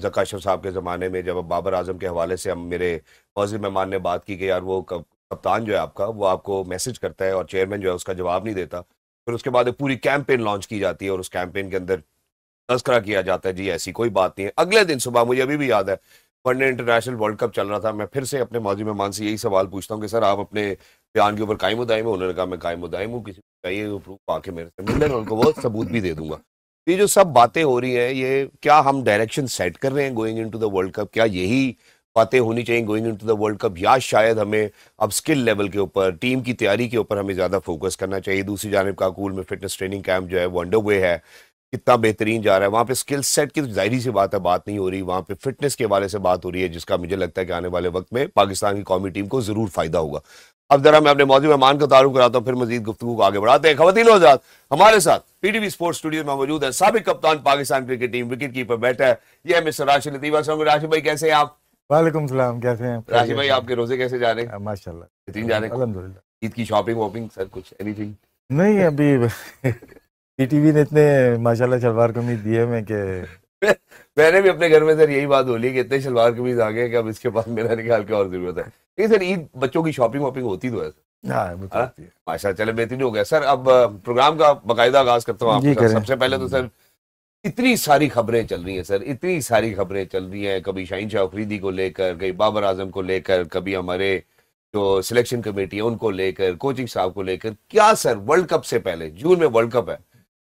जकाशव साहब के ज़माने में जब बाबर आजम के हवाले से हम मेरे फौजी मेहमान ने बात की कि यार वो कप, कप्तान जो है आपका वो आपको मैसेज करता है और चेयरमैन जो है उसका जवाब नहीं देता फिर उसके बाद एक पूरी कैंपेन लॉन्च की जाती है और उस कैंपेन के अंदर तस्करा किया जाता है जी ऐसी कोई बात नहीं है अगले दिन सुबह मुझे अभी भी याद है वनडे इंटरनेशनल वर्ल्ड कप चल रहा था मैं फिर से अपने मौजूद मेहमान से यही सवाल पूछता हूँ कि सर आप अपने बयान के ऊपर कायम उदायम उन्होंने कहा मैं कायम उदायम हूँ किसी को चाहिए तो प्रूफ आके मेरे से मिलने उनको वो सबूत भी दे दूंगा ये जो सब बातें हो रही हैं ये क्या हम डायरेक्शन सेट कर रहे हैं going to the world cup क्या यही बातें होनी चाहिए going into the world cup या शायद हमें अब स्किल लेवल के ऊपर टीम की तैयारी के ऊपर हमें ज़्यादा फोकस करना चाहिए दूसरी जानब काकूल में फिटनेस ट्रेनिंग कैंप जो है वो अंडर वे है कितना बेहतरीन जा रहा है वहाँ पे स्किल सेट की तो सी बात है बात नहीं हो रही वहाँ पे फिटनेस के हवाले से बात हो रही है जिसका मुझे लगता है कि आने वाले वक्त में पाकिस्तान की कौमी टीम को ज़रूर फ़ायदा होगा अब जरा मैं अपने मौजूद मेहमान का तारुफ कराता हूँ फिर मजीद गुफ्तु को आगे बढ़ाते हैं खवतिन आजाद हमारे साथ पीटीवी स्पोर्ट्स स्टूडियो में मौजूद है सबक कप्तान Pakistan cricket team wicket keeper बैठा है ये मिस्टर राशि लतीफा असलम राशि भाई कैसे हैं आप वालेकुम सलाम कैसे हैं राशि भाई आपके रोजे कैसे जा रहे हैं माशाल्लाह कितनी जा रहे हैं ईद की शॉपिंग वॉपिंग सर कुछ एनीथिंग नहीं अभी पीटीवी ने इतने माशाल्लाह शलवार कमीज दिए हैं कि मैंने भी अपने घर में सर यही बात बोली कि इतने शलवार कमीज आ गए कि अब इसके बाद मेरा निकाल के और जरूरत है लेकिन सर ईद बच्चों की शॉपिंग वॉपिंग होती तो है हाँ, तो हाँ? माशा चले बेहतरीन हो गया सर अब प्रोग्राम का बाकायदा आगाज करता हूँ आपके सबसे पहले तो सर इतनी सारी खबरें चल रही हैं सर इतनी सारी खबरें चल रही हैं कभी शाहिन शाह अफरीदी को लेकर कभी बाबर आजम को लेकर कभी हमारे जो सिलेक्शन कमेटी है उनको लेकर कोचिंग साहब को लेकर क्या सर वर्ल्ड कप से पहले जून में वर्ल्ड कप है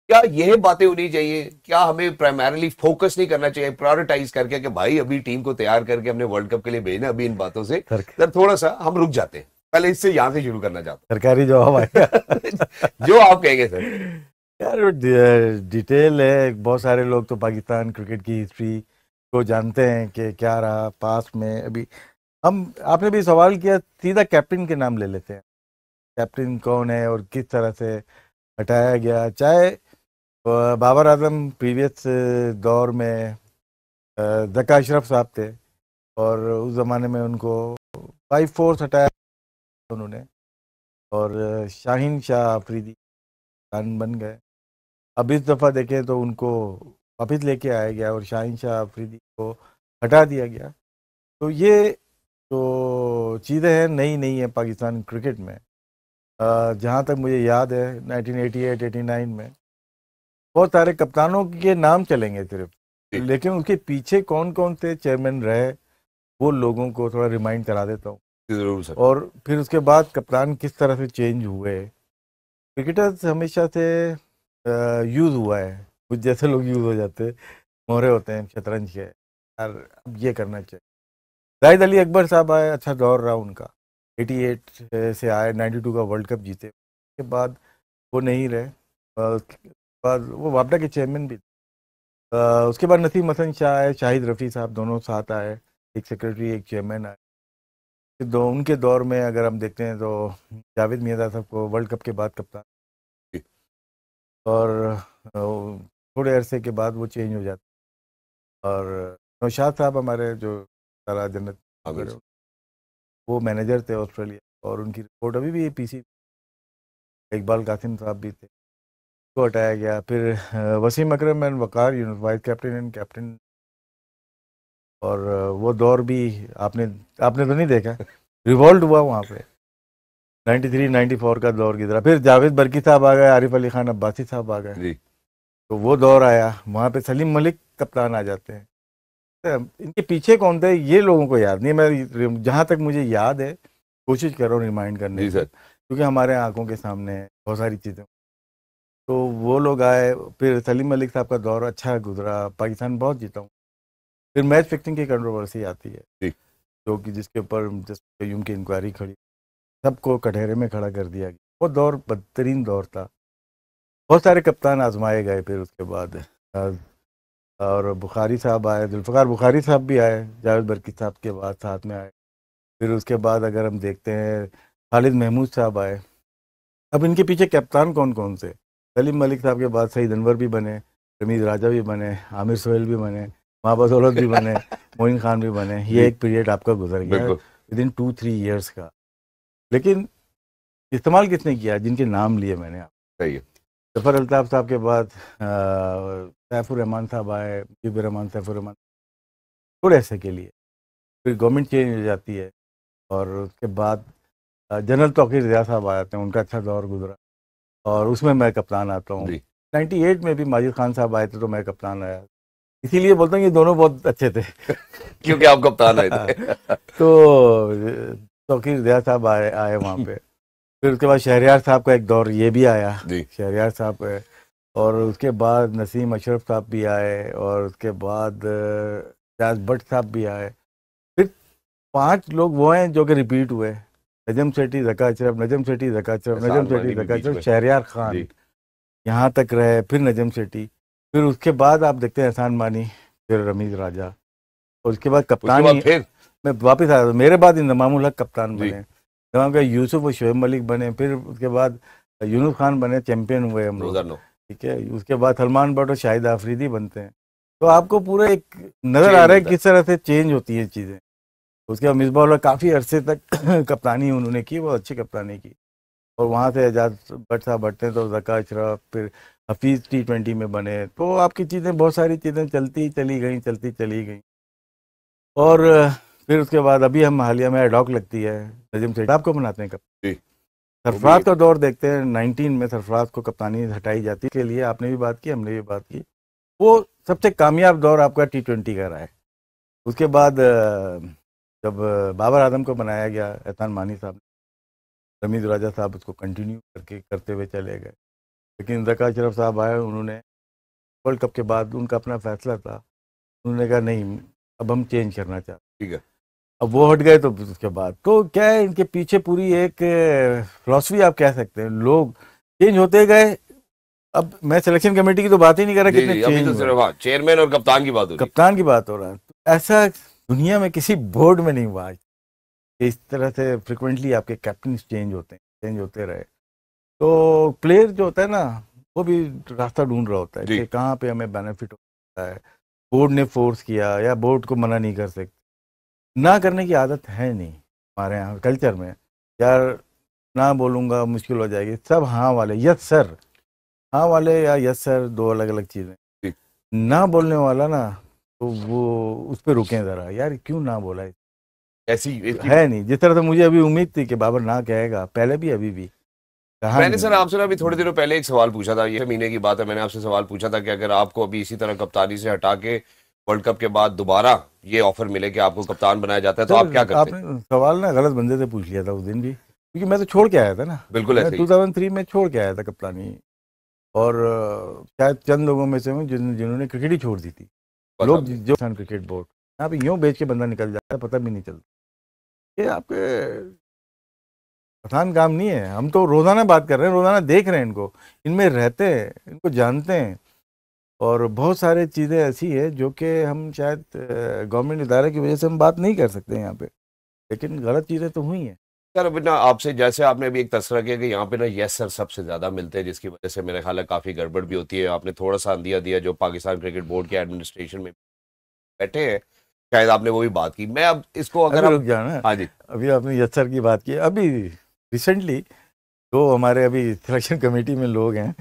क्या यह बातें होनी चाहिए क्या हमें प्राइमरली फोकस नहीं करना चाहिए प्रायोरिटाइज करके कि भाई अभी टीम को तैयार करके हमने वर्ल्ड कप के लिए भेजना अभी इन बातों से सर थोड़ा सा हम रुक जाते हैं पहले इससे यहाँ से शुरू करना चाहते हूँ सरकारी जवाब आएगा जो आप कहेंगे सर यार डिटेल है बहुत सारे लोग तो पाकिस्तान क्रिकेट की हिस्ट्री को जानते हैं कि क्या रहा पास में अभी हम आपने भी सवाल किया सीधा कैप्टन के नाम ले लेते हैं कैप्टन कौन है और किस तरह से हटाया गया चाहे तो, बाबर आजम प्रीवियस दौर में जका अशरफ साहब थे और उस ज़माने में उनको फाइव फोर्स हटाया उन्होंने और शाहीन शाह आफरीदी खान बन गए अब इस दफ़ा देखें तो उनको वापस लेके आया गया और शाहीन शाह आफरीदी को हटा दिया गया तो ये तो चीज़ें हैं नई नई हैं पाकिस्तान क्रिकेट में जहाँ तक मुझे याद है 1988-89 में बहुत सारे कप्तानों के नाम चलेंगे सिर्फ लेकिन उसके पीछे कौन कौन से चेयरमैन रहे वो लोगों को थोड़ा रिमाइंड करा देता हूँ जरूर सर और फिर उसके बाद कप्तान किस तरह से चेंज हुए क्रिकेटर्स हमेशा से यूज़ हुआ है कुछ जैसे लोग यूज़ हो जाते हैं मोहरे होते हैं शतरंज के यार अब ये करना चाहिए जाहिद अली अकबर साहब आए अच्छा दौर रहा उनका 88 से आए 92 का वर्ल्ड कप जीते उसके बाद वो नहीं रहे बाद वो वापडा के चेयरमैन भी थे उसके बाद नसीम हसन शाह आए शाहिद रफ़ी साहब दोनों साथ आए एक सेक्रेटरी एक चेयरमैन आए दो उनके दौर में अगर हम देखते हैं तो जावेद मियादा साहब को वर्ल्ड कप के बाद कप्तान और थोड़े अरसे के बाद वो चेंज हो जाते और नौशाद साहब हमारे जो सारा जन्नत हाँ वो मैनेजर थे ऑस्ट्रेलिया और उनकी रिपोर्ट अभी भी पीसी इकबाल कासिम साहब भी थे को हटाया गया फिर Wasim Akram and Waqar vice captain and captain और वो दौर भी आपने आपने तो नहीं देखा रिवॉल्ट हुआ वहाँ पे 93, 94 का दौर गुजरा फिर जावेद बरकी साहब आ गए आरिफ अली खान अब्बासी साहब आ गए तो वो दौर आया वहाँ पे सलीम मलिक कप्तान आ जाते हैं अच्छा, इनके पीछे कौन थे ये लोगों को याद नहीं मैं जहाँ तक मुझे याद है कोशिश कर रहा हूँ रिमाइंड करने की क्योंकि हमारे आंखों के सामने बहुत सारी चीज़ें तो वो लोग आए फिर सलीम मलिक साहब का दौर अच्छा गुजरा पाकिस्तान बहुत जीता हूँ फिर मैच फिक्सिंग की कंट्रोवर्सी आती है जो कि जिसके ऊपर क्यूम की इंक्वायरी खड़ी सबको कटहरे में खड़ा कर दिया गया वो दौर बदतरीन दौर था बहुत सारे कप्तान आजमाए गए फिर उसके बाद और बुखारी साहब आए जुल्फ़ार बुखारी साहब भी आए जावेद बरकी साहब के बाद साथ में आए फिर उसके बाद अगर हम देखते हैं खालिद महमूद साहब आए अब इनके पीछे कप्तान कौन कौन से सलीम मलिक साहब के बाद सईद अनवर भी बने रमीज राजा भी बने आमिर सोहेल भी बने महबा दौलत भी बने मोइन खान भी बने ये एक पीरियड आपका गुजर गया within two three years का लेकिन इस्तेमाल किसने किया जिनके नाम लिए मैंने आप जफर अल्ताफ साहब के बाद सैफुररहमान साहब आए मुजीबरहमान सैफुररहमान थोड़े ऐसे के लिए फिर गवर्नमेंट चेंज हो जाती है और उसके बाद जनरल तोकीर रिया साहब आ जाते हैं उनका अच्छा दौर गुजरा और उसमें मैं कप्तान आता हूँ नाइन्टी एट में भी माजिद खान साहब आए थे तो मैं कप्तान आया इसीलिए बोलता हूँ ये दोनों बहुत अच्छे थे क्योंकि आप कप्तान आए थे तो तोकीर दया साहब आए आए वहाँ पे फिर उसके बाद शहरियार साहब का एक दौर ये भी आया शहरियार साहब और उसके बाद नसीम अशरफ साहब भी आए और उसके बाद राज भट्ट साहब भी आए फिर पांच लोग वो हैं जो कि रिपीट हुए नजम सेठी जकाचरब नजम सेठी जकाचरब नजम सेठी जकाचरब शहरियार खान यहाँ तक रहे फिर नजम सेठी फिर उसके बाद आप देखते हैं एहसान मानी फिर रमीज राजा और उसके बाद कप्तान मैं वापस आया मेरे बाद इंजमाम हक कप्तान बने इंजमाम का यूसुफ और शोएब मलिक बने फिर उसके बाद यूनुस खान बने चैम्पियन हुए हम लोग ठीक है उसके बाद सलमान भट्ट और शाहिद आफरीदी बनते हैं तो आपको पूरा एक नज़र आ रहा है किस तरह से चेंज होती है चीज़ें उसके बाद मिसबाउल काफ़ी अरसे तक कप्तानी उन्होंने की बहुत अच्छी कप्तानी की और वहाँ से एजाज भट्ट साहब बढ़ते हैं तो जका अशरफ फिर हफीज़ टी ट्वेंटी में बने तो आपकी चीज़ें बहुत सारी चीज़ें चलती चली गई चलती चली गई और फिर उसके बाद अभी हम हालिया में एडॉक लगती है नजीम सेठ आपको बनाते हैं कप्तान सरफराज का दौर देखते हैं नाइनटीन में सरफराज को कप्तानी हटाई जाती के लिए आपने भी बात की हमने भी बात की वो सबसे कामयाब दौर आपका टी ट्वेंटी का रहा है उसके बाद जब बाबर आजम को बनाया गया एहतान मानी साहब रमीज राजा साहब उसको कंटिन्यू करके करते हुए चले गए लेकिन जक़ा शरफ साहब आए उन्होंने वर्ल्ड कप के बाद उनका अपना फैसला था उन्होंने कहा नहीं अब हम चेंज करना चाहते ठीक है अब वो हट गए तो उसके बाद तो क्या है इनके पीछे पूरी एक फिलोसफी आप कह सकते हैं लोग चेंज होते गए अब मैं सिलेक्शन कमेटी की तो बात ही नहीं कर रहा कितने चेंज तो चेयरमैन हाँ, और कप्तान की बात हो रही कप्तान की बात हो रहा है तो ऐसा दुनिया में किसी बोर्ड में नहीं हुआ आज इस तरह से फ्रिक्वेंटली आपके कैप्टन चेंज होते हैं चेंज होते रहे तो प्लेयर जो होता है ना वो भी रास्ता ढूंढ रहा होता है कि कहाँ पे हमें बेनिफिट होता है बोर्ड ने फोर्स किया या बोर्ड को मना नहीं कर सकते ना करने की आदत है नहीं हमारे यहाँ कल्चर में यार ना बोलूँगा मुश्किल हो जाएगी सब हाँ वाले यस सर हाँ वाले या यस सर दो अलग अलग चीज़ें ना बोलने वाला ना तो वो उस पर रुके ज़रा यार क्यों ना बोला है? तो ऐसी है नहीं जिस तरह से मुझे अभी उम्मीद थी कि बाबर ना कहेगा पहले भी अभी भी मैंने सर आपसे ना अभी थोड़ी देर पहले एक सवाल पूछा था ये महीने की बात है मैंने आपसे सवाल पूछा था कि अगर आपको अभी इसी तरह कप्तानी से हटा के वर्ल्ड कप के बाद दोबारा ये ऑफर मिले कि आपको कप्तान बनाया जाता है तो आप क्या करते आपने सवाल ना गलत बंदे से पूछ लिया था उस दिन भी क्योंकि मैं तो छोड़ के आया था ना बिल्कुल टू थाउजेंड थ्री में छोड़ के आया था कप्तानी और शायद चंद लोगों में से हूँ जिन जिन्होंने क्रिकेट ही छोड़ दी थी लोग जो क्रिकेट बोर्ड यहाँ पे यूँ बेच के बंदा निकल जाता है पता भी नहीं चलता ये आपके आसान काम नहीं है हम तो रोज़ाना बात कर रहे हैं रोज़ाना देख रहे हैं इनको इनमें रहते हैं इनको जानते हैं और बहुत सारे चीज़ें ऐसी है जो कि हम शायद गवर्नमेंट इदारे की वजह से हम बात नहीं कर सकते यहाँ पे लेकिन गलत चीज़ें तो हुई हैं सर अभी ना आपसे जैसे आपने अभी एक तस्करा किया कि यहाँ पे ना यस सर सबसे ज़्यादा मिलते हैं जिसकी वजह से मेरे ख्याल काफ़ी गड़बड़ भी होती है आपने थोड़ा सा अंदिया दिया जो पाकिस्तान क्रिकेट बोर्ड के एडमिनिस्ट्रेशन में बैठे हैं शायद आपने वो भी बात की मैं अब इसको अगर आप जाना हाँ जी अभी आपने यस सर की बात की अभी रिसेंटली दो हमारे अभी सिलेक्शन कमेटी में लोग हैं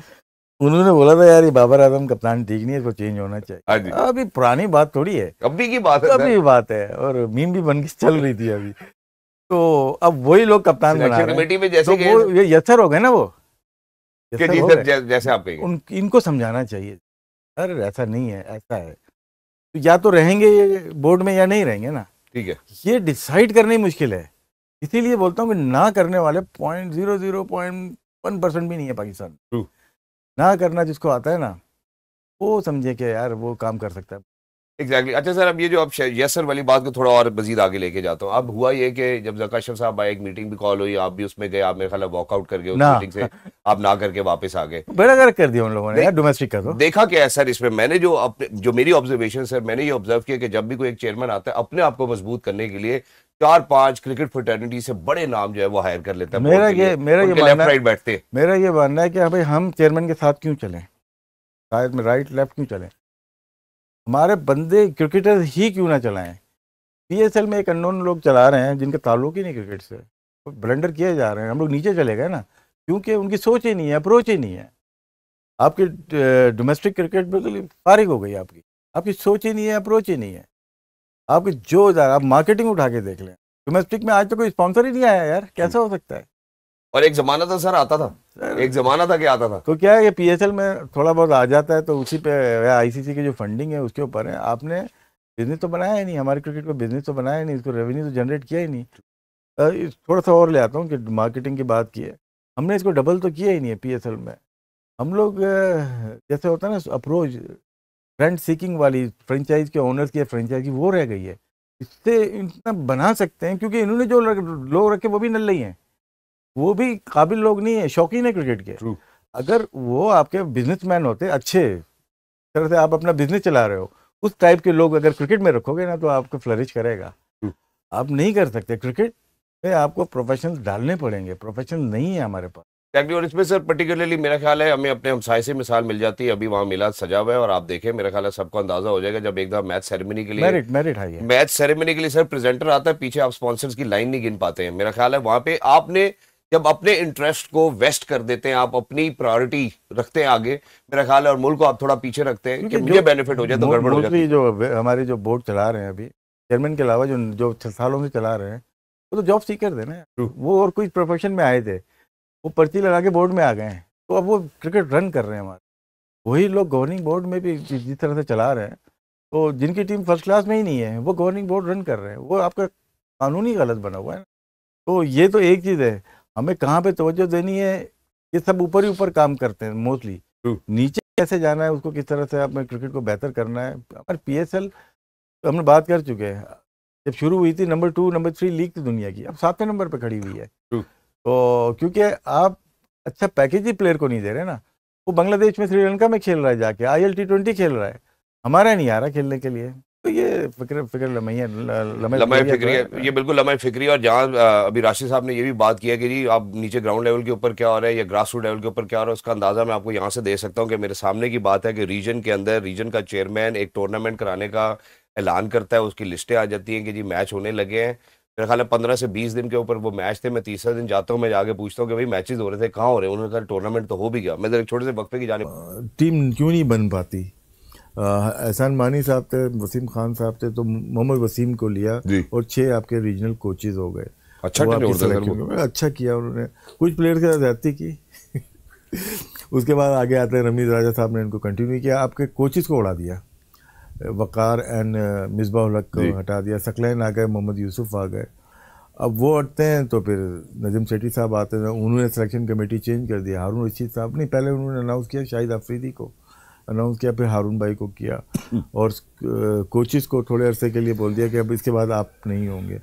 उन्होंने बोला था यार ये बाबर आजम कप्तान ठीक नहीं है इसको चेंज होना चाहिए हाँ अभी पुरानी बात थोड़ी है अभी की बात है अभी बात है और मीम भी बन के चल रही थी अभी तो अब वही लोग कप्तान बना रहे हैं में जैसे तो वो ये हो गए ना वो जी सर जैसे आप उन इनको समझाना चाहिए सर ऐसा नहीं है ऐसा है तो या तो रहेंगे ये बोर्ड में या नहीं रहेंगे ना ठीक है ये डिसाइड करना ही मुश्किल है इसीलिए बोलता हूँ कि ना करने वाले point zero zero point one percent भी नहीं है पाकिस्तान ना करना जिसको आता है ना वो समझे कि यार वो काम कर सकता है एग्जैक्टली exactly. अच्छा सर अब ये जो आप यस सर वाली बात को थोड़ा और मजीद आगे लेके जाता हूँ अब हुआ ये कि जब जका शफ साहब आए एक मीटिंग भी कॉल हुई आप भी उसमें गए आप मेरे ख्याल वॉकआउट कर गए मीटिंग से आप ना करके वापस आ गए बड़ा गर्क कर दिया उन लोगों ने डोमेस्टिक कर दो देखा क्या है सर इसमें मैंने जो अपने जो मेरी ऑब्जर्वेशन सर मैंने ये ऑब्जर्व किया कि जब भी कोई एक चेयरमैन आता है अपने आप को मजबूत करने के लिए चार पांच क्रिकेट फटर्निटी से बड़े नाम जो है वो हायर कर लेता है मेरा ये मेरा ये राइट बैठते मेरा ये मानना है कि हाँ भाई हम चेयरमैन के साथ क्यों चले शायद में राइट लेफ्ट क्यों चले हमारे बंदे क्रिकेटर ही क्यों ना चलाएं एल में एक अननोन लोग चला रहे हैं जिनका ताल्लुक ही नहीं क्रिकेट से तो ब्लेंडर किए जा रहे हैं हम लोग नीचे चले गए ना क्योंकि उनकी सोच ही नहीं है अप्रोच ही नहीं है आपके डोमेस्टिक क्रिकेट बिल्कुल फारिग हो गई आपकी आपकी सोच ही नहीं है अप्रोच ही नहीं है आपकी जो आप मार्केटिंग उठा के देख लें डोमेस्टिक में आज तक तो कोई स्पॉन्सर ही नहीं आया यार कैसा हो सकता है और एक जमाना था सर आता था एक जमाना था कि आता था तो क्या है ये पीएसएल में थोड़ा बहुत आ जाता है तो उसी पे आईसीसी की जो फंडिंग है उसके ऊपर है आपने बिजनेस तो बनाया ही नहीं हमारे क्रिकेट को बिजनेस तो बनाया ही नहीं इसको रेवेन्यू तो जनरेट किया ही नहीं थोड़ा सा और ले आता हूँ कि मार्केटिंग की बात की है हमने इसको डबल तो किया ही नहीं है पी में हम लोग जैसे होता है ना अप्रोच रेंट सीकिंग वाली फ्रेंचाइज के ओनर्स की फ्रेंचाइज की वो रह गई है इससे इतना बना सकते हैं क्योंकि इन्होंने जो लोग रखे वो भी नल ही हैं वो भी काबिल लोग नहीं है शौकीन है क्रिकेट के True. अगर वो आपके बिजनेसमैन होते अच्छे तरह से आप अपना बिजनेस चला रहे हो उस टाइप के लोग अगर क्रिकेट में रखोगे ना तो आपको फ्लरिश करेगा True. आप नहीं कर सकते क्रिकेट में आपको प्रोफेशन डालने पड़ेंगे प्रोफेशन नहीं है हमारे पास और इसमें सर पर्टिकुलरली मेरा ख्याल है हमें अपने हमसाय से मिसाल मिल जाती है अभी वहाँ मिला सजा हुआ है और आप देखें मेरा ख्याल है सबको अंदाजा हो जाएगा जब एक दफा मैच सेरेमनी के लिए मेरिट मेरिट है मैच सेरेमनी के लिए सर प्रेजेंटर आता है पीछे आप स्पॉन्सर्स की लाइन नहीं गिन पाते हैं मेरा ख्याल है वहाँ पे आपने जब अपने इंटरेस्ट को वेस्ट कर देते हैं आप अपनी प्रायोरिटी रखते हैं आगे मेरा ख्याल है और मुल्क को आप थोड़ा पीछे रखते हैं कि मुझे बेनिफिट हो जाए तो गड़बड़ हो जाती जो हमारे जो बोर्ड चला रहे हैं अभी चेयरमैन के अलावा जो जो सालों से चला रहे हैं वो तो जॉब सीकर थे ना वो और कोई प्रोफेशन में आए थे वो पर्ची लगा के बोर्ड में आ गए हैं तो अब वो क्रिकेट रन कर रहे हैं हमारे वही लोग गवर्निंग बोर्ड में भी जिस तरह से चला रहे हैं तो जिनकी टीम फर्स्ट क्लास में ही नहीं है वो गवर्निंग बोर्ड रन कर रहे हैं वो आपका कानूनी गलत बना हुआ है तो ये तो एक चीज़ है हमें कहाँ पे तवज्जो देनी है ये सब ऊपर ही ऊपर काम करते हैं मोस्टली नीचे कैसे जाना है उसको किस तरह से अपने क्रिकेट को बेहतर करना है हमारे पी एस एल तो हमने बात कर चुके हैं जब शुरू हुई थी number two number three league थी दुनिया की अब सातवें नंबर पर खड़ी हुई है तो क्योंकि आप अच्छा पैकेज ही प्लेयर को नहीं दे रहे ना वो बांग्लादेश में श्रीलंका में खेल रहा है जाके आई एल टी ट्वेंटी खेल रहा है हमारा नहीं आ रहा खेलने के लिए तो ये फिक्र फिक्र लम्हे फिक्री है ये बिल्कुल लम्हे फिक्री और जहाँ अभी राशि साहब ने ये भी बात किया कि जी आप नीचे ग्राउंड लेवल के ऊपर क्या हो रहा है या ग्रास रूट लेवल के ऊपर क्या हो रहा है उसका अंदाज़ा मैं आपको यहाँ से दे सकता हूँ कि मेरे सामने की बात है कि रीजन के अंदर रीजन का चेयरमैन एक टूर्नामेंट कराने का ऐलान करता है उसकी लिस्टें आ जाती हैं कि जी मैच होने लगे हैं मेरे ख्याल है पंद्रह से बीस दिन के ऊपर वो मैच थे मैं तीसरा दिन जाता हूँ मैं जाके पूछता हूँ कि भाई मैचेज हो रहे थे कहाँ हो रहे हैं उन्होंने कहा टूर्नामेंट तो हो भी गया मैं जरा छोटे से वक्फे की जाने टीम क्यों नहीं बन पाती एहसान मानी साहब थे वसीम खान साहब थे तो मोहम्मद वसीम को लिया और छः आपके रीजनल कोचेज हो गए अच्छा अच्छा किया उन्होंने कुछ प्लेयर के साथ ज्यादा की उसके बाद आगे आते हैं रमीज राजा साहब ने इनको कंटिन्यू किया आपके कोचेज को उड़ा दिया वक़ार एंड मिसबा उलक को हटा दिया सकलैन आ गए मोहम्मद यूसुफ आ गए अब वो हटते हैं तो फिर नजम सेठी साहब आते हैं उन्होंने सिलेक्शन कमेटी चेंज कर दिया हारून रशीद साहब नहीं पहले उन्होंने अनाउंस किया शाहिद अफरीदी को अनाउंस किया फिर हारून भाई को किया हम्म। और कोचिस को थोड़े अरसे के लिए बोल दिया कि अब इसके बाद आप नहीं होंगे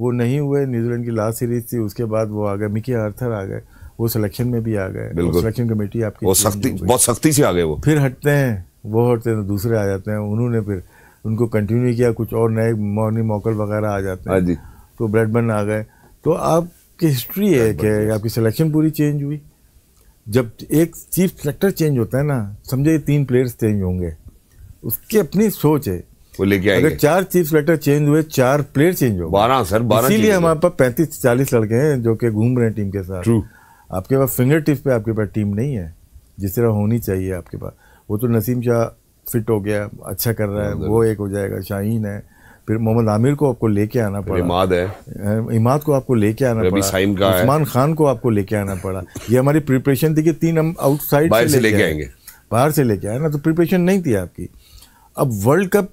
वो नहीं हुए न्यूजीलैंड की लास्ट सीरीज थी उसके बाद वो आ गए मिकी आर्थर आ गए वो सिलेक्शन में भी आ गए सिलेक्शन कमेटी आपकी वो सख्ती बहुत सख्ती से आ गए वो फिर हटते हैं वो हटते हैं दूसरे आ जाते हैं उन्होंने फिर उनको कंटिन्यू किया कुछ और नए मॉर्निंग मॉकल वगैरह आ जाते हाँ हैं तो ब्रेडबर्न आ गए तो आपकी हिस्ट्री है कि आपकी सिलेक्शन पूरी चेंज हुई जब एक चीफ सेलेक्टर चेंज होता है ना समझे तीन प्लेयर्स चेंज होंगे उसकी अपनी सोच है वो लेके आएंगे अगर चार चीफ सेलेक्टर चेंज हुए चार प्लेयर चेंज हो बारह सर बारह इसीलिए हमारे पास पैंतीस चालीस लड़के हैं जो कि घूम रहे हैं टीम के साथ True. आपके पास फिंगर टिप पे आपके पास टीम नहीं है जिस तरह होनी चाहिए आपके पास वो तो नसीम शाह फिट हो गया अच्छा कर रहा है हाँ, वो एक हो जाएगा शाहीन है फिर मोहम्मद आमिर को आपको लेके आना पड़ा इमाद है इमाद को आपको लेके आना पड़ा उस्मान खान को आपको लेके आना पड़ा ये हमारी प्रिपरेशन थी कि तीन हम आउटसाइड से लेके आएंगे बाहर से लेके आए ना तो प्रिपरेशन नहीं थी आपकी अब वर्ल्ड कप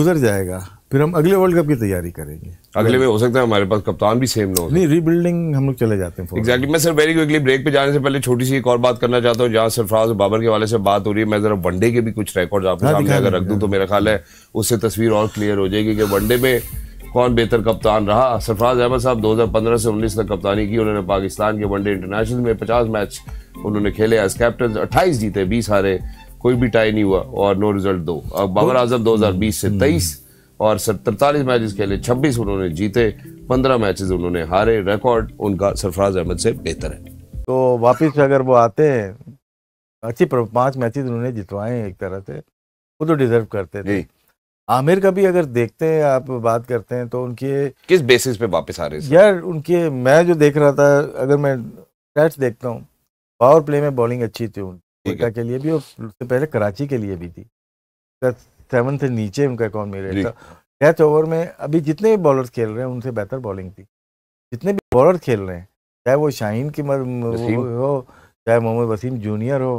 गुजर जाएगा फिर हम अगले वर्ल्ड कप की तैयारी करेंगे अगले में हो सकता है हमारे पास कप्तान भी सेम ना हो नहीं रीबिल्डिंग हम लोग चले जाते हैं एग्जैक्टली exactly. मैं सर वेरी क्विकली ब्रेक पे जाने से पहले छोटी सी एक और बात करना चाहता हूँ जहाँ सरफराज बाबर के वाले से बात हो रही है मैं जरा वनडे के भी कुछ रिकॉर्ड आपके हाँ, सामने अगर रख दूँ तो मेरा ख्याल है उससे तस्वीर और क्लियर हो जाएगी कि वनडे में कौन बेहतर कप्तान रहा सरफराज अहमद साहब 2015 से 19 तक कप्तानी की उन्होंने पाकिस्तान के वनडे इंटरनेशनल में 50 मैच उन्होंने खेले एज कैप्टन 28 जीते 20 हारे कोई भी टाई नहीं हुआ और नो रिजल्ट दो अब बाबर आजम 2020 से 23 हम्म। और तरतालीस मैचेस खेले छब्बीस उन्होंने जीते पंद्रह मैचेस उन्होंने हारे रिकॉर्ड उनका सरफराज अहमद से बेहतर है तो वापस अगर वो आते हैं अच्छी पांच मैचेस उन्होंने जितवाए एक तरह से वो तो डिजर्व करते थे आमिर का भी अगर देखते हैं आप बात करते हैं तो उनके किस बेसिस पे वापस आ रहे हैं यार उनके मैं जो देख रहा था अगर मैं टेस्ट देखता हूँ पावर प्ले में बॉलिंग अच्छी थी उनका के लिए भी और उससे पहले कराची के लिए भी थी सेवन से नीचे उनका मिल रहा था डेथ तो ओवर में अभी जितने भी बॉलर खेल रहे हैं उनसे बेहतर बॉलिंग थी जितने भी बॉलर खेल रहे हैं चाहे वो शाहीन की मर हो चाहे मोहम्मद वसीम जूनियर हो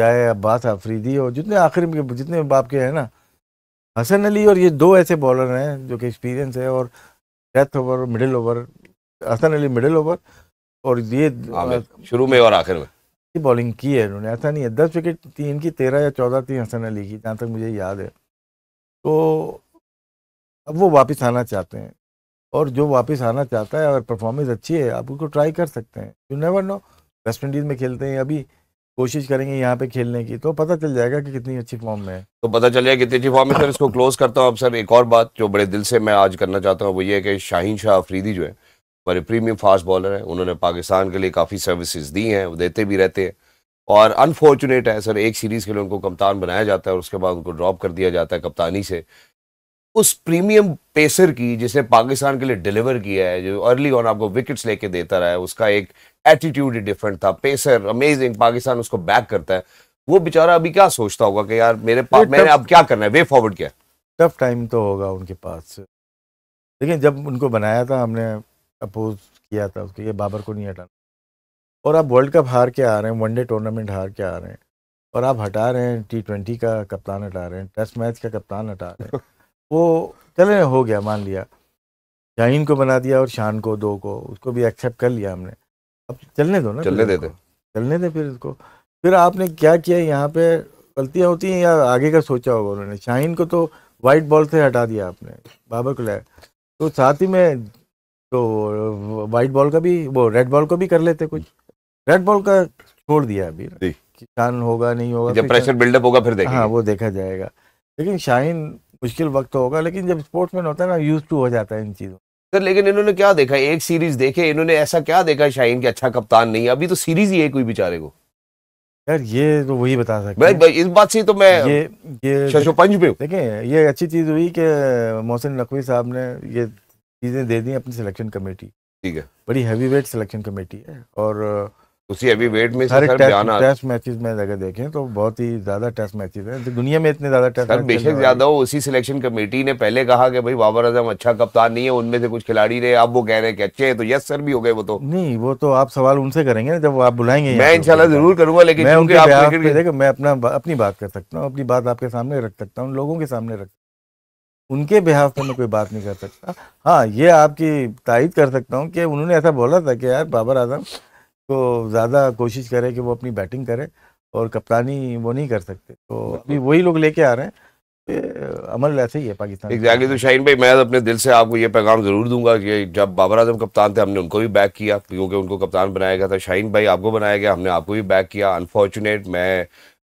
चाहे अब्बास आफरीदी हो जितने आखिर जितने बाप के हैं ना हसन अली और ये दो ऐसे बॉलर हैं जो कि एक्सपीरियंस है और death over middle over Hasan Ali middle over और ये हाँ, शुरू में और आखिर में बॉलिंग की है उन्होंने ऐसा नहीं है दस विकेट थी इनकी तेरह या चौदह थी हसन अली की जहाँ तक मुझे याद है तो अब वो वापस आना चाहते हैं और जो वापस आना चाहता है अगर परफॉर्मेंस अच्छी है आप उसको ट्राई कर सकते हैं you never know West Indies में खेलते हैं अभी कोशिश करेंगे यहाँ पे खेलने की तो पता चल जाएगा कि कितनी अच्छी फॉर्म में है तो पता चल जाएगा कितनी अच्छी फॉर्म में सर इसको क्लोज करता हूँ अब सर एक और बात जो बड़े दिल से मैं आज करना चाहता हूँ वो ये है कि शाहीन शाह अफरीदी जो है हमारे प्रीमियम फास्ट बॉलर हैं उन्होंने पाकिस्तान के लिए काफ़ी सर्विसेज दी हैं वो देते भी रहते हैं और अनफॉर्चुनेट है सर एक सीरीज़ के लिए उनको कप्तान बनाया जाता है और उसके बाद उनको ड्रॉप कर दिया जाता है कप्तानी से उस प्रीमियम पेसर की जिसने पाकिस्तान के लिए डिलीवर किया है जो अर्ली ऑन आपको विकेट्स लेके देता रहा है उसका एक एटीट्यूड ही डिफरेंट था पेसर अमेजिंग पाकिस्तान उसको बैक करता है वो बेचारा अभी क्या सोचता होगा कि यार मेरे पास मैंने अब क्या करना है वे फॉरवर्ड क्या टफ टाइम तो होगा उनके पास देखिए जब उनको बनाया था हमने अपोज किया था उसके बाबर को नहीं हटाना और आप वर्ल्ड कप हार के आ रहे हैं वनडे टूर्नामेंट हार के आ रहे हैं और आप हटा रहे हैं टी ट्वेंटी का कप्तान हटा रहे हैं टेस्ट मैच का कप्तान हटा रहे हैं वो चले हो गया मान लिया शाहीन को बना दिया और शान को दो को उसको भी एक्सेप्ट कर लिया हमने अब चलने दो ना चलने दे दो चलने दे फिर उसको फिर आपने क्या किया यहाँ पे गलतियाँ होती हैं या आगे का सोचा होगा उन्होंने शाहीन को तो वाइट बॉल से हटा दिया आपने बाबर को लाया तो साथ ही में तो वाइट बॉल का भी वो रेड बॉल को भी कर लेते कुछ रेड बॉल का छोड़ दिया अभी किसान होगा नहीं होगा जब प्रेशर बिल्डअप होगा फिर देखेंगे हाँ वो देखा जाएगा लेकिन शाहीन मुश्किल वक्त तो होगा लेकिन जब स्पोर्ट्समैन होता है ना यूज टू हो जाता है इन चीज़ों सर लेकिन इन्होंने क्या देखा एक सीरीज देखे इन्होंने ऐसा क्या देखा शाहीन के अच्छा कप्तान नहीं अभी तो सीरीज ही है कोई बेचारे को यार ये तो वही बता सकते भाई भाई इस बात से तो मैं ये ये शशोपंज पे देखें ये अच्छी चीज़ हुई कि मोहसिन नकवी साहब ने ये चीज़ें दे दी अपनी सिलेक्शन कमेटी ठीक है बड़ी हैवी वेट सिलेक्शन कमेटी है और उसी हेवी वेट में सर टेस्ट, टेस्ट मैचेस में अगर देखें तो बहुत ही ज्यादा टेस्ट मैचेस हैं दुनिया में इतने ज्यादा टेस्ट बेशक ज्यादा हो उसी सिलेक्शन कमेटी ने पहले कहा कि भाई बाबर आजम अच्छा कप्तान नहीं है उनमें से कुछ खिलाड़ी रहे आप वो कह रहे हैं कि अच्छे हैं तो यस सर भी हो गए वो तो नहीं वो तो आप सवाल उनसे करेंगे जब आप बुलाएंगे मैं इनशाला जरूर करूंगा लेकिन मैं मैं अपना अपनी बात कर सकता हूँ अपनी बात आपके सामने रख सकता हूँ लोगों के सामने रख उनके बिहाफ पर मैं कोई बात नहीं कर सकता हाँ ये आपकी तायद कर सकता हूँ कि उन्होंने ऐसा बोला था कि यार बाबर आजम तो ज़्यादा कोशिश करे कि वो अपनी बैटिंग करे और कप्तानी वो नहीं कर सकते तो अभी वही लोग लेके आ रहे हैं अमल ऐसे ही है पाकिस्तान एग्जैक्टली तो शाहीन भाई मैं तो अपने दिल से आपको ये पैगाम जरूर दूंगा कि जब बाबर आजम कप्तान थे हमने उनको भी बैक किया क्योंकि उनको कप्तान बनाया गया था शाहीन भाई आपको बनाया गया हमने आपको भी बैक किया अनफॉर्चुनेट मैं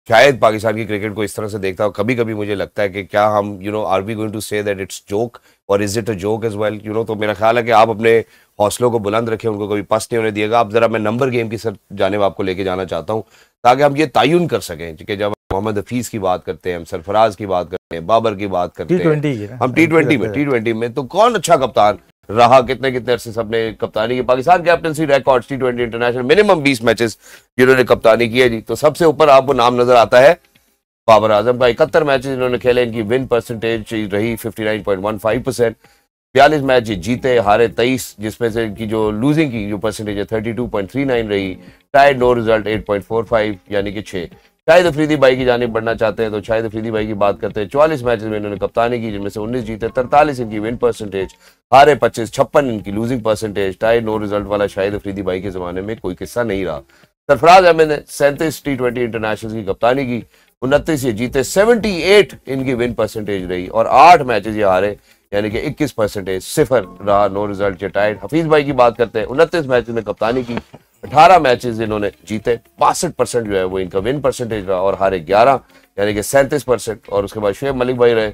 शायद पाकिस्तान की क्रिकेट को इस तरह से देखता हूँ कभी कभी मुझे लगता है कि क्या हम you know are we going to say that it's joke और is it a joke as well you know तो मेरा ख्याल है कि आप अपने हौसलों को बुलंद रखें उनको कभी पस नहीं होने दिएगा आप ज़रा मैं नंबर गेम की सर जानब आपको लेके जाना चाहता हूँ ताकि हम ये तयन कर सकें कि जब मोहम्मद हफीज़ की बात करते हैं हम सरफराज की बात करते हैं बाबर की बात करते हैं हम टी ट्वेंटी में टी ट्वेंटी में तो कौन अच्छा कप्तान रहा कितने कितने अरसे सबने कप्तानी की Pakistan captaincy record T twenty international minimum बीस मैचेस जिन्होंने कप्तानी की है जी तो सबसे ऊपर आपको नाम नजर आता है बाबर आजम का इकहत्तर मैचेस इन्होंने खेले इनकी विन परसेंटेज रही fifty nine point one five percent बयालीस मैच जीते हारे तेईस जिसमें से इनकी जो लूजिंग की जो परसेंटेज है thirty two point three nine रही tied no result eight point four five यानी कि छः शाहिद अफरीदी भाई की जानब बढ़ना चाहते हैं तो शाहिद अफरीदी भाई की बात करते हैं चौलीस मैच में इन्होंने कप्तानी की जिनमें से उन्नीस जीते तरतालीस इनकी विन परसेंटेज हारे पच्चीस छप्पन इनकी losing percentage tie no result वाला शाहिद अफरीदी भाई के जमाने में कोई किस्सा नहीं रहा सरफराज अहमद ने सैंतीस टी ट्वेंटी इंटरनेशनल की कप्तानी की उनतीस ये जीते सेवेंटी एट इनकी विन परसेंटेज रही और आठ मैचेज ये हारे यानी कि इक्कीस परसेंटेज सिफर रहा नो रिजल्ट ये टाइट हफीज भाई की बात करते हैं उनतीस मैच में कप्तानी की अठारह मैचेस इन्होंने जीते बासठ परसेंट जो है वो इनका विन परसेंटेज रहा और हारे ग्यारह यानी कि सैंतीस परसेंट और उसके बाद शुएब मलिक भाई रहे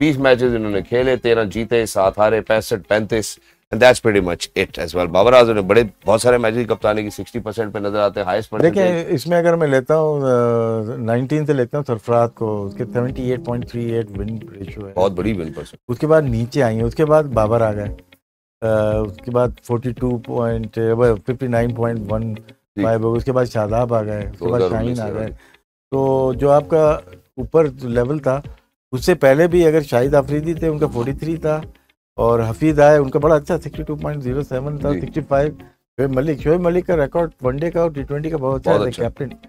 बीस मैचेस इन्होंने खेले तेरह जीते सात हारे पैंसठ पैंतीस and that's very much it as well Babar Azam ने बड़े बहुत सारे मैच कप्तानी की 60 परसेंट पे नजर आते हैं हाईएस्ट पर देखिए इसमें अगर मैं लेता हूँ नाइनटीन से लेता हूँ सरफराज को उसके 78.38 विन रेशियो है बहुत बड़ी विन परसेंट उसके बाद नीचे आई है उसके बाद बाबर आ गए उसके बाद forty two point fifty nine point one five हो गए उसके बाद शादाब आ गए उसके तो बाद शाहीन आ गए तो जो आपका ऊपर लेवल था उससे पहले भी अगर शाहिद आफरीदी थे उनका फोर्टी थ्री था और हफीज आए उनका बड़ा अच्छा sixty two point zero seven था सिक्सटी फाइव शोएब मलिक शोएब मलिक का रिकॉर्ड वनडे का और टी ट्वेंटी का बहुत अच्छा कैप्टन अच्छा।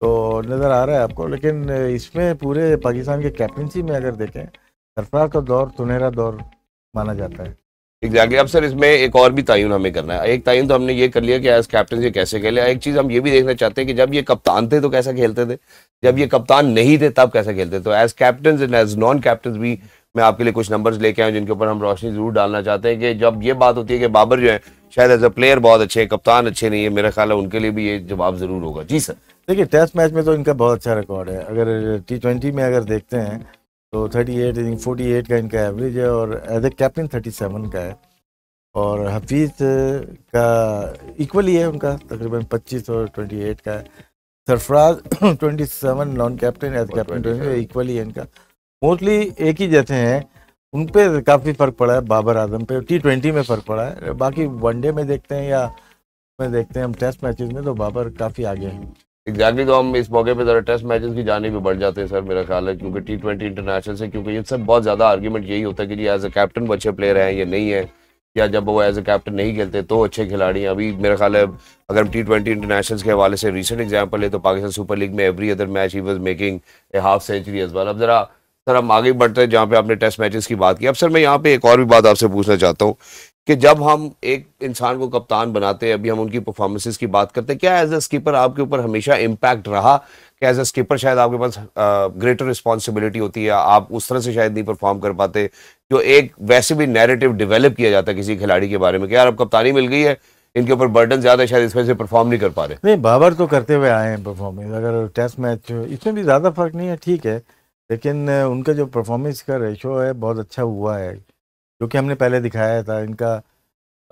तो नज़र आ रहा है आपको लेकिन इसमें पूरे पाकिस्तान के कैप्टनसी में अगर देखें सरफराज का दौर सुनहरा दौर माना जाता है एग्जैक्टली अब सर इसमें एक और भी तयन हमें करना है एक तयन तो हमने ये कर लिया कि एज कैप्टन ये कैसे खेले एक चीज़ हम ये भी देखना चाहते हैं कि जब ये कप्तान थे तो कैसे खेलते थे जब ये कप्तान नहीं थे तब कैसे खेलते तो as captain and as non captain भी मैं आपके लिए कुछ नंबर्स लेके आया जिनके ऊपर हम रोशनी जरूर डालना चाहते हैं कि जब ये बात होती है कि बाबर जो है शायद एज अ प्लेयर बहुत अच्छे हैं कप्तान अच्छे नहीं है मेरा ख्याल है उनके लिए भी ये जवाब जरूर होगा जी सर देखिए टेस्ट मैच में तो इनका बहुत अच्छा रिकॉर्ड है अगर टी ट्वेंटी में अगर देखते हैं तो 38 एट थिंक 48 का इनका एवरेज है और एज ए कैप्टन 37 का है और हफीज़ uh, का इक्वली है उनका तकरीबन 25 और 28 का है Sarfaraz 27 non captain as captain twenty equally है इनका मोस्टली एक ही जैसे हैं उन पर काफ़ी फ़र्क पड़ा है बाबर आजम पे टी ट्वेंटी में फ़र्क पड़ा है बाकी वनडे में देखते हैं या में देखते हैं हम टेस्ट मैचेस में तो बाबर काफ़ी आगे हैं एग्जैक्टली तो हम इस मौके पे ज़रा टेस्ट मैचेस की जाने भी बढ़ जाते हैं सर मेरा ख्याल है क्योंकि टी ट्वेंटी इंटरनेशनल से क्योंकि ये सब बहुत ज़्यादा आर्ग्यूमेंट यही होता है कि जी एज अ कैप्टन वो अच्छे प्लेयर हैं या नहीं है या जब वो एज अ कैप्टन नहीं खेलते तो अच्छे खिलाड़ी हैं अभी मेरा ख्याल है अगर हम टी ट्वेंटी इंटरनेशनल के हवाले से रिसेंट एग्जाम्पल है तो पाकिस्तान सुपर लीग में एवरी अदर मैच ही was making a half century as well अब ज़रा सर हम आगे बढ़ते हैं जहाँ पे आपने टेस्ट मैचेस की बात की अब सर मैं यहाँ पे एक और भी बात आपसे पूछना चाहता हूँ कि जब हम एक इंसान को कप्तान बनाते हैं अभी हम उनकी परफॉर्मेंसेस की बात करते हैं क्या एज अ स्कीपर आपके ऊपर हमेशा इम्पैक्ट रहा कि एज अ स्कीपर शायद आपके पास ग्रेटर रिस्पॉन्सिबिलिटी होती है आप उस तरह से शायद नहीं परफॉर्म कर पाते जो एक वैसे भी नैरेटिव डिवेलप किया जाता है किसी खिलाड़ी के बारे में कि यार अब कप्तानी मिल गई है इनके ऊपर बर्डन ज़्यादा शायद इस वजह से परफॉर्म नहीं कर पा रहे नहीं बाबर तो करते हुए आए हैं परफॉर्मेंस अगर टेस्ट मैच इसमें भी ज़्यादा फर्क नहीं है ठीक है लेकिन उनका जो परफॉर्मेंस का रेशो है बहुत अच्छा हुआ है जो कि हमने पहले दिखाया था इनका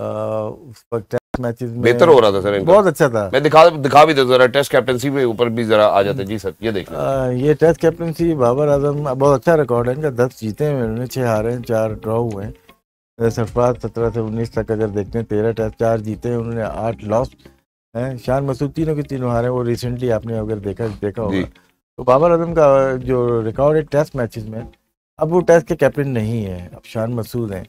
उस पर टेस्ट मैचेस में बेहतर हो रहा था सर बहुत अच्छा था मैं दिखा दिखा भी देता जरा टेस्ट कैप्टनसी में ऊपर भी जरा आ जाते जी सर ये देख ये टेस्ट कैप्टनसी बाबर आजम बहुत अच्छा रिकॉर्ड है इनका दस जीते हैं उन्होंने छः हारे हैं चार ड्रॉ हुए हैं सरफराज सत्रह से उन्नीस तक अगर देखते हैं तेरह टेस्ट चार जीते हैं उन्होंने आठ लॉस हैं शान मसूद तीनों के तीनों हारे वो रिसेंटली आपने अगर देखा देखा होगा तो बाबर आजम का जो रिकॉर्ड है टेस्ट मैचेस में अब वो टेस्ट के कैप्टन नहीं है अब शान मसूद हैं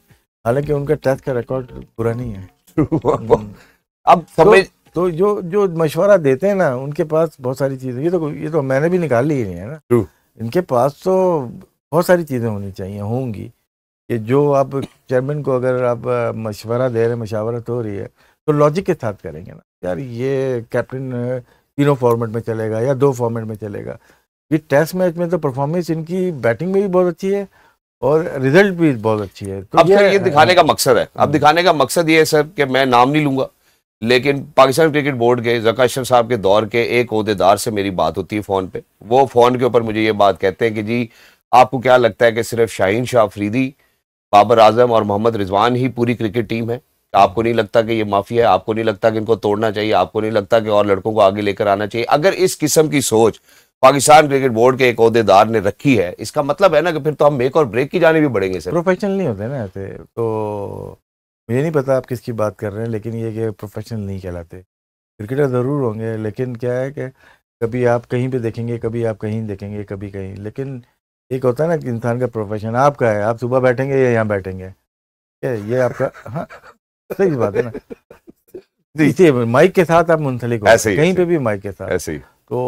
हालांकि उनका टेस्ट का रिकॉर्ड बुरा नहीं है हम्म। अब समझ तो, तो जो जो मशवरा देते हैं ना उनके पास बहुत सारी चीज़ें ये तो ये तो मैंने भी निकाल ली है ना इनके पास तो बहुत सारी चीज़ें होनी चाहिए होंगी कि जो आप चेयरमैन को अगर आप मशवरा दे रहे हैं मशावरत हो रही है तो लॉजिक के साथ करेंगे ना यार ये कैप्टन तीनों फॉर्मेट में चलेगा या दो फॉर्मेट में चलेगा ये टेस्ट मैच में तो परफॉर्मेंस इनकी बैटिंग में भी बहुत अच्छी है और रिजल्ट भी बहुत अच्छी है तो अब ये, ये दिखाने का मकसद है अब हम्म। दिखाने का मकसद ये है सर कि मैं नाम नहीं लूंगा लेकिन पाकिस्तान क्रिकेट बोर्ड के जका अशरफ साहब के दौर के एक अहदेदार से मेरी बात होती है फ़ोन पे वो फ़ोन के ऊपर मुझे ये बात कहते हैं कि जी आपको क्या लगता है कि सिर्फ शाहीन शाह अफरीदी बाबर आजम और मोहम्मद रिजवान ही पूरी क्रिकेट टीम है आपको नहीं लगता कि ये माफिया है आपको नहीं लगता कि इनको तोड़ना चाहिए आपको नहीं लगता कि और लड़कों को आगे लेकर आना चाहिए अगर इस किस्म की सोच पाकिस्तान क्रिकेट बोर्ड के एक अहदेदार ने रखी है इसका मतलब है ना कि फिर तो हम मेक और ब्रेक की जाने भी बढ़ेंगे सर प्रोफेशनल नहीं होते ना ऐसे तो मुझे नहीं पता आप किसकी बात कर रहे हैं लेकिन ये कि प्रोफेशनल नहीं कहलाते क्रिकेटर ज़रूर होंगे लेकिन क्या है कि कभी आप कहीं पे देखेंगे कभी आप कहीं देखेंगे कभी कहीं लेकिन एक होता है ना कि इंसान का प्रोफेशन आपका है आप सुबह बैठेंगे या यहाँ बैठेंगे क्या ये आपका हाँ सही बात है ना इसे माइक के साथ आप मुंसलिक हो कहीं पर भी माइक के साथ ऐसे ही तो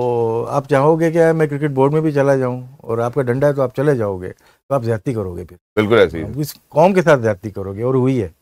आप चाहोगे क्या मैं क्रिकेट बोर्ड में भी चला जाऊं और आपका डंडा है तो आप चले जाओगे तो आप ज्यादा करोगे फिर बिल्कुल ऐसी इस कौम के साथ ज्यादा करोगे और हुई है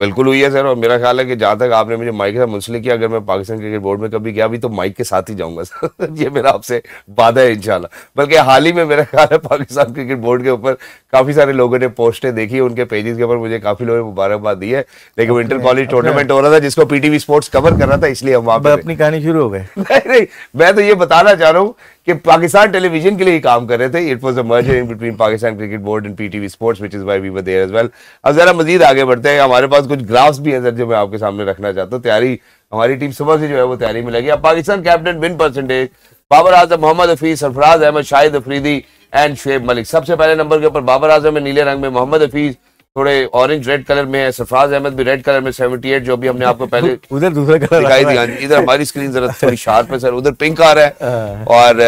बिल्कुल हुई है सर और मेरा ख्याल है कि जहाँ तक आपने मुझे माइक के साथ मुंसलिक किया अगर मैं पाकिस्तान क्रिकेट बोर्ड में कभी गया भी तो माइक के साथ ही जाऊंगा सर ये मेरा आपसे वादा है इंशाल्लाह बल्कि हाल ही में मेरा ख्याल है पाकिस्तान क्रिकेट बोर्ड के ऊपर काफ़ी सारे लोगों ने पोस्टें देखी उनके पेजेस के ऊपर मुझे काफ़ी लोगों ने मुबारकबाद दी है लेकिन विंटर कॉलेज टूर्नामेंट हो रहा था जिसको पीटीवी स्पोर्ट्स कवर कर रहा था इसलिए हम वहाँ पर अपनी कहानी शुरू हो गए नहीं नहीं मैं तो ये बताना चाह रहा हूँ कि पाकिस्तान टेलीविजन के लिए ही काम कर रहे थे it was a merger in between Pakistan cricket board and PTV sports which is why we there as well अब जरा मजीद आगे बढ़ते हैं हमारे पास कुछ ग्राफ्स भी हैं सर जो मैं आपके सामने रखना चाहता हूँ तैयारी हमारी टीम सुबह से जो है वो तैयारी में लगी अब Pakistan captain win percentage Babar Azam Mohammad Hafeez Sarfaraz Ahmed Shahid Afridi and Shoaib Malik सबसे पहले नंबर के ऊपर बाबर आजम है नीले रंग में मोहम्मद हफीज थोड़े ऑरेंज रेड कलर में है सरफराज अहमद भी रेड कलर में 78 जो भी हमने आपको पहले उधर दूसरा कलर दिखाई दिया हाँ इधर हमारी स्क्रीन जरा थोड़ी शार्प है सर उधर पिंक आ रहा है हाँ। और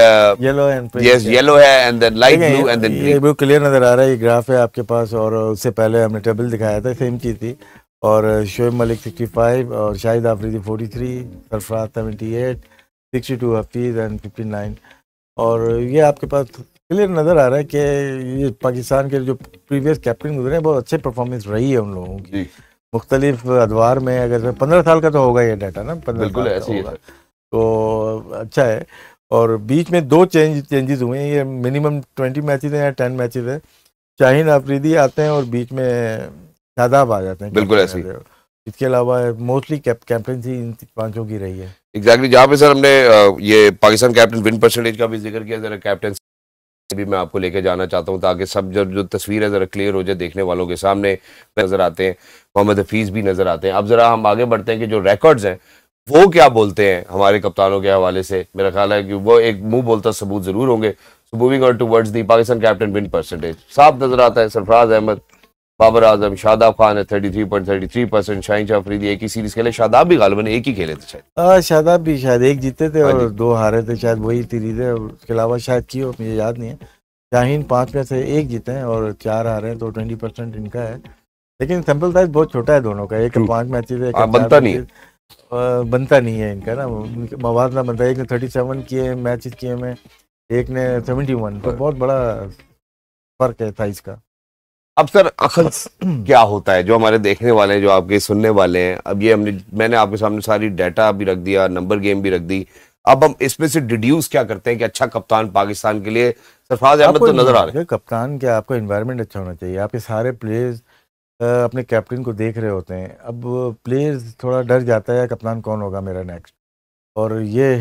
येलो एंड यस येलो है and then light blue and then ये बिल्कुल क्लियर नजर आ रहा है ये ग्राफ है आपके पास और उससे पहले हमने टेबल दिखाया था सेम चीज थी और शोएब मलिक 65 और शाहिद आफरीदी 43 सरफराज 78 62 हफीज एंड 59 और ये आपके पास क्लियर नजर आ रहा है कि ये पाकिस्तान के जो प्रीवियस कैप्टन गुजरे हैं बहुत अच्छे परफॉर्मेंस रही है उन लोगों की मुख्तलिफ अदवार में अगर पंद्रह साल का तो होगा ये डाटा ना पंद्रह बिल्कुल होगा तो अच्छा है और बीच में दो चेंज चेंजेस हुए हैं ये मिनिमम ट्वेंटी मैचेस हैं या टेन मैचेस हैं शाहीन आफरीदी आते हैं और बीच में शादाब आ जाते हैं बिल्कुल ऐसे इसके अलावा मोस्टली कैप्टनसी इन पांचों की रही है एग्जैक्टली exactly, जहाँ पे सर हमने ये पाकिस्तान कैप्टन विन परसेंटेज का भी जिक्र किया जरा कैप्टन भी मैं आपको लेके जाना चाहता हूँ ताकि सब जब जो तस्वीर है ज़रा क्लियर हो जाए देखने वालों के सामने नज़र आते हैं मोहम्मद हफीज़ भी नज़र आते हैं अब ज़रा हम आगे बढ़ते हैं कि जो रिकॉर्ड्स हैं वो क्या बोलते हैं हमारे कप्तानों के हवाले से मेरा ख्याल है कि वो एक मुंह बोलता सबूत ज़रूर होंगे moving on towards the Pakistan captain win percentage साफ नज़र आता है सरफराज अहमद बाबर आजम शादाब खान है thirty thirty three point three percent Shaheen Shah एक ही सीरीज खेले शादाब भी गालबन एक ही खेले थे शायद शादाब भी शायद एक जीते थे और हाँ दो हारे थे शायद वही सीरीज है उसके अलावा शायद की हो मुझे याद नहीं है शाहीन पाँच में से एक जीते हैं और चार हारे हैं तो ट्वेंटी परसेंट इनका है लेकिन सैम्पल साइज बहुत छोटा है दोनों का एक पाँच मैच हाँ, है बनता नहीं बनता नहीं है इनका ना मवाद ना बनता है एक ने थर्टी सेवन किए मैच किए में एक ने सेवेंटी वन तो हाँ। बहुत बड़ा फर्क है साइज का अब सर अखल क्या होता है जो हमारे देखने वाले हैं जो आपके सुनने वाले हैं अब ये हमने मैंने आपके सामने सारी डाटा भी रख दिया नंबर गेम भी रख दी अब हम इसमें से डिड्यूस क्या करते हैं कि अच्छा कप्तान पाकिस्तान के लिए सरफराज अहमद तो नजर आ रहे हैं कप्तान क्या आपका इन्वायरमेंट अच्छा होना चाहिए आपके सारे प्लेयर्स अपने कैप्टन को देख रहे होते हैं अब प्लेयर्स थोड़ा डर जाता है कप्तान कौन होगा मेरा नेक्स्ट और ये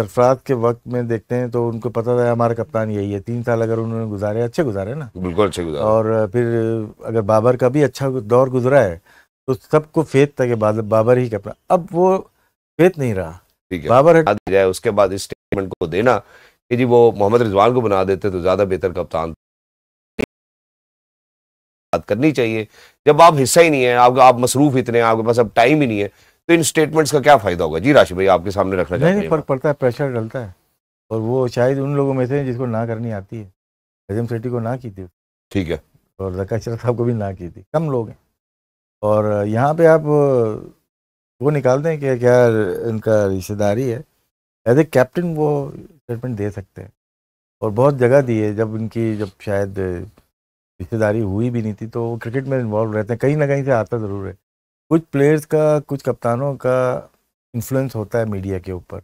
सरफराज के वक्त में देखते हैं तो उनको पता था हमारा कप्तान यही है तीन साल अगर उन्होंने गुजारे अच्छे गुजारे ना बिल्कुल अच्छे गुजारे और फिर अगर बाबर का भी अच्छा दौर गुजरा है तो सबको फेत था कि बाबर ही कप्तान अब वो फेत नहीं रहा ठीक है बाबर है उसके बाद इस स्टेटमेंट को देना कि जी वो मोहम्मद रिजवान को बना देते तो ज़्यादा बेहतर कप्तान बात करनी चाहिए जब आप हिस्सा ही नहीं है आप, आप मसरूफ़ इतने आपके पास अब टाइम ही नहीं है तो इन स्टेटमेंट्स का क्या फायदा होगा जी राशि भाई आपके सामने रखना चाहिए नहीं फर्क पड़ता है प्रेशर डलता है और वो शायद उन लोगों में से जिसको ना करनी आती है नजीम सेट्टी को ना की थी ठीक है और जका साहब को भी ना की थी कम लोग हैं और यहाँ पे आप वो निकाल दें कि क्या इनका रिश्तेदारी है एज ए कैप्टन वो स्टेटमेंट दे सकते हैं और बहुत जगह दी है जब इनकी जब शायद रिश्तेदारी हुई भी नहीं थी तो वो क्रिकेट में इन्वॉल्व रहते हैं कहीं ना कहीं से आता ज़रूर है कुछ प्लेयर्स का कुछ कप्तानों का इन्फ्लुएंस होता है मीडिया के ऊपर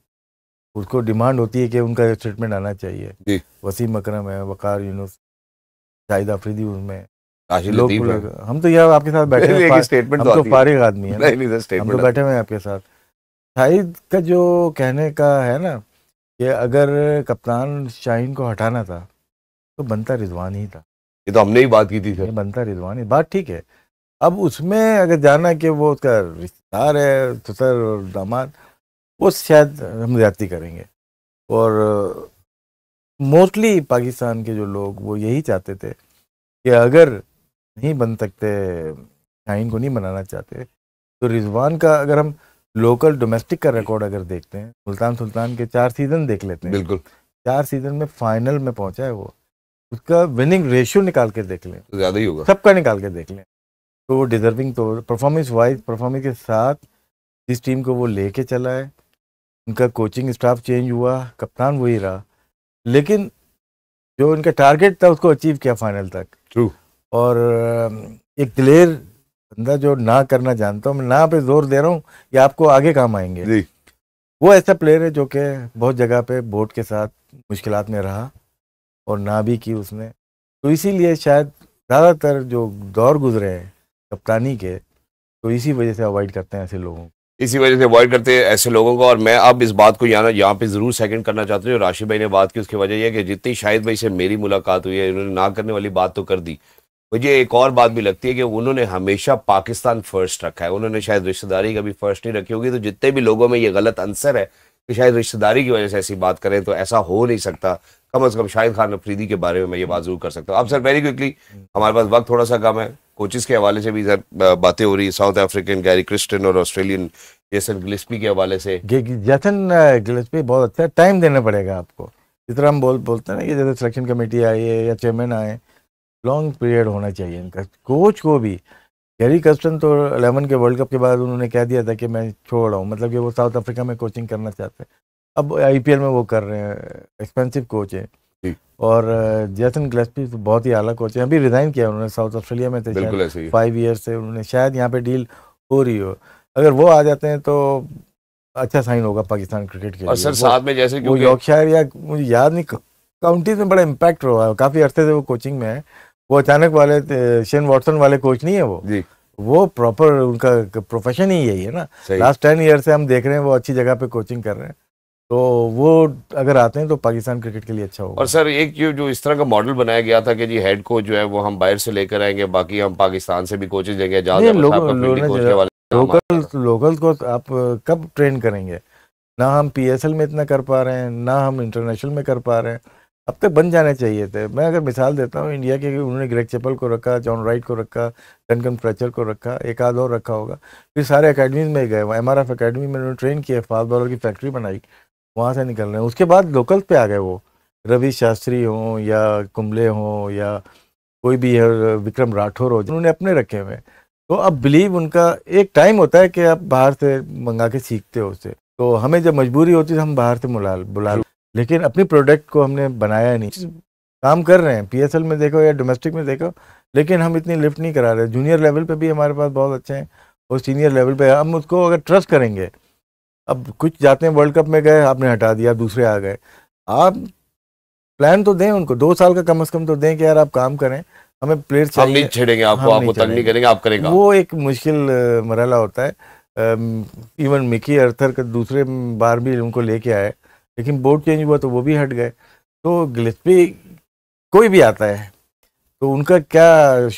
उसको डिमांड होती है कि उनका स्टेटमेंट आना चाहिए वसीम अक्रम है वकार यूनुस शाहिद आफरीदी उसमें लोग हम तो यह आपके साथ बैठे हुए स्टेटमेंट तो, तो फारिग आदमी है हम तो बैठे हुए हैं आपके साथ शाहिद का जो कहने का है ना कि अगर कप्तान शाहीन को हटाना था तो बनता रिजवान ही था ये तो हमने ही बात की थी सर बनता रिजवान ही बात ठीक है अब उसमें अगर जाना कि वो उसका रिश्तेदार है ससर और दामाद वो शायद हम ज्यादा करेंगे और मोस्टली पाकिस्तान के जो लोग वो यही चाहते थे कि अगर नहीं बन सकते शाहीन को नहीं बनाना चाहते तो रिजवान का अगर हम लोकल डोमेस्टिक का रिकॉर्ड अगर देखते हैं सुल्तान सुल्तान के चार सीज़न देख लेते हैं बिल्कुल चार सीज़न में फाइनल में पहुंचा है वो उसका विनिंग रेशियो निकाल के देख लें तो ज़्यादा ही होगा सबका निकाल के देख लें तो वो डिजर्विंग तो परफॉर्मेंस वाइज परफॉर्मेंस के साथ जिस टीम को वो लेके चला है उनका कोचिंग स्टाफ चेंज हुआ कप्तान वही रहा लेकिन जो उनका टारगेट था उसको अचीव किया फाइनल तक ट्रू और एक दिलेर बंदा जो ना करना जानता हूँ मैं ना पे जोर दे रहा हूँ कि आपको आगे काम आएंगे जी वो ऐसा प्लेयर है जो कि बहुत जगह पे बोर्ड के साथ मुश्किल में रहा और ना भी की उसने तो इसीलिए शायद ज़्यादातर जो दौर गुजरे हैं कप्तानी के तो इसी वजह से अवॉइड करते हैं ऐसे लोगों को इसी वजह से अवॉइड करते हैं ऐसे लोगों को और मैं अब इस बात को यहाँ यहाँ पे ज़रूर सेकंड करना चाहता हूँ राशि भाई ने बात की उसकी वजह यह है कि जितनी शाहिद भाई से मेरी मुलाकात हुई है उन्होंने ना करने वाली बात तो कर दी मुझे एक और बात भी लगती है कि उन्होंने हमेशा पाकिस्तान फर्स्ट रखा है उन्होंने शायद रिश्तेदारी कभी फर्स्ट नहीं रखी होगी तो जितने भी लोगों में ये गलत आंसर है कि शायद रिश्तेदारी की वजह से ऐसी बात करें तो ऐसा हो नहीं सकता कम अज़ कम शाहिद खान अफरीदी के बारे में मैं ये बात जरूर कर सकता हूँ अब सर वेरी क्विकली हम्म। हमारे पास वक्त थोड़ा सा कम है कोचिज के हवाले से भी सर बातें हो रही है साउथ अफ्रीकन गैरी क्रिस्टन और ऑस्ट्रेलियन जैसन गिलिस्पी के हवाले से जैसन गिलिस्पी बहुत अच्छा टाइम देना पड़ेगा आपको जिस तरह हम बोल बोलते हैं ना कि जैसे सिलेक्शन कमेटी आई है या चेयरमैन आए लॉन्ग पीरियड होना चाहिए इनका कोच को भी गैरी कस्टन तो अलेवन के वर्ल्ड कप के बाद उन्होंने कह दिया था कि मैं छोड़ रहा हूँ मतलब कि वो साउथ अफ्रीका में कोचिंग करना चाहते हैं अब आईपीएल में वो कर रहे हैं एक्सपेंसिव कोच है और जैसन ग्लेसपी तो बहुत ही अलग कोच है अभी रिजाइन किया उन्होंने साउथ ऑस्ट्रेलिया में थे फाइव ईयर्स से उन्होंने शायद यहाँ पे डील हो रही हो अगर वो आ जाते हैं तो अच्छा साइन होगा पाकिस्तान क्रिकेट के और लिए। सर साथ में जैसे क्योंकि यॉर्कशायर या मुझे याद नहीं काउंटीज में बड़ा इम्पैक्ट हुआ है काफ़ी अर्से से वो कोचिंग में है वो अचानक वाले शेन वॉटसन वाले कोच नहीं है वो जी वो प्रॉपर उनका प्रोफेशन ही यही है ना लास्ट टेन ईयर से हम देख रहे हैं वो अच्छी जगह पे कोचिंग कर रहे हैं तो वो अगर आते हैं तो पाकिस्तान क्रिकेट के लिए अच्छा होगा और सर एक ये जो इस तरह का मॉडल बनाया गया था कि जी हेड कोच जो है वो हम बाहर से लेकर आएंगे बाकी हम पाकिस्तान से भी कोचेज देंगे लोकल लोकल को आप कब ट्रेन करेंगे ना हम पी में इतना कर पा रहे हैं ना हम इंटरनेशनल में कर पा रहे हैं अब तक बन जाने चाहिए थे मैं अगर मिसाल देता हूँ इंडिया के उन्होंने ग्रेग चप्पल को रखा जॉन राइट को रखा टनकन फ्रेचर को रखा एक आध और रखा होगा फिर सारे अकेडमीज में गए एम आर एफ अकेडमी में उन्होंने ट्रेन किया फास्ट बॉलर की फैक्ट्री बनाई वहाँ से निकल रहे हैं उसके बाद लोकल पे आ गए वो रवि शास्त्री हों या कुंबले हों या कोई भी है विक्रम राठौर हो जिन्होंने अपने रखे हुए तो अब बिलीव उनका एक टाइम होता है कि आप बाहर से मंगा के सीखते हो उसे तो हमें जब मजबूरी होती है तो हम बाहर से बुला बुला लेकिन अपनी प्रोडक्ट को हमने बनाया नहीं काम कर रहे हैं पी में देखो या डोमेस्टिक में देखो लेकिन हम इतनी लिफ्ट नहीं करा रहे जूनियर लेवल पे भी हमारे पास बहुत अच्छे हैं और सीनियर लेवल पे हम उसको अगर ट्रस्ट करेंगे अब कुछ जाते हैं वर्ल्ड कप में गए आपने हटा दिया दूसरे आ गए आप प्लान तो दें उनको दो साल का कम से कम तो दें कि यार आप काम करें हमें प्लेयर हम नहीं छेड़ेंगे आपको आपको तंग नहीं करेंगे आप करेंगे वो एक मुश्किल मरहला होता है इवन मिकी अर्थर का दूसरे बार भी उनको लेके आए लेकिन बोर्ड चेंज हुआ तो वो भी हट गए तो गिलस्पी कोई भी आता है तो उनका क्या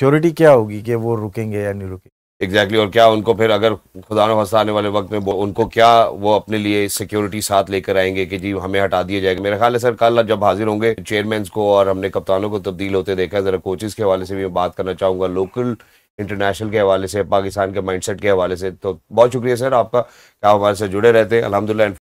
श्योरिटी क्या होगी कि वो रुकेंगे या नहीं रुकेंगे एग्जैक्टली exactly, और क्या उनको फिर अगर खुदा हंसा आने वाले वक्त में उनको क्या वो अपने लिए सिक्योरिटी साथ लेकर आएंगे कि जी हमें हटा दिया जाएगा मेरा ख्याल है सर कल जब हाजिर होंगे चेयरमैन को और हमने कप्तानों को तब्दील होते देखा जरा कोचेज के हवाले से भी मैं बात करना चाहूँगा लोकल इंटरनेशनल के हवाले से पाकिस्तान के सेट के हवाले से तो बहुत शुक्रिया सर आपका क्या हमारे से जुड़े रहते हैं अलहमदिल्ला